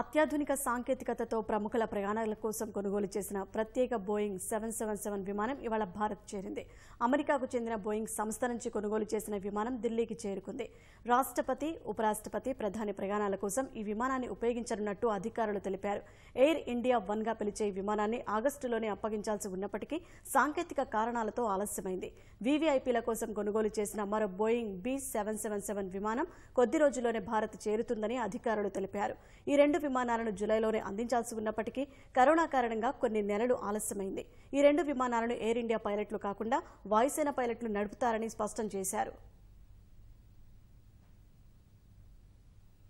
అత్యాధునిక సాంకేతికతతో ప్రముఖుల ప్రయాణాల కోసం కొనుగోలు చేసిన ప్రత్యేక బోయింగ్ సెవెన్ సెవెన్ సెవెన్ విమానం ఇవాళ భారత్ చేరింది అమెరికాకు చెందిన బోయింగ్ సంస్థ నుంచి కొనుగోలు చేసిన విమానం ఢిల్లీకి చేరుకుంది రాష్ట్రపతి ఉపరాష్ట్రపతి ప్రధాని ప్రయాణాల కోసం ఈ విమానాన్ని ఉపయోగించనున్నట్టు అధికారులు తెలిపారు ఎయిర్ ఇండియా వన్ గా పిలిచే ఈ విమానాన్ని ఆగస్టులోనే అప్పగించాల్సి ఉన్నప్పటికీ సాంకేతిక కారణాలతో ఆలస్యమైంది వీవీఐపీల కోసం కొనుగోలు చేసిన మరో Boeing B seven seven seven విమానం కొద్ది రోజుల్లోనే భారత్ చేరుతుందని అధికారులు తెలిపారు ఈ రెండు రెండు విమానాలను జులైలోనే అందించాల్సి ఉన్నప్పటికీ కరోనా కారణంగా కొన్ని నెలలు ఆలస్యమైంది ఈ రెండు విమానాలను ఎయిర్ ఇండియా పైలట్లు కాకుండా వాయుసేన పైలట్లు నడుపుతారని స్పష్టం చేశారు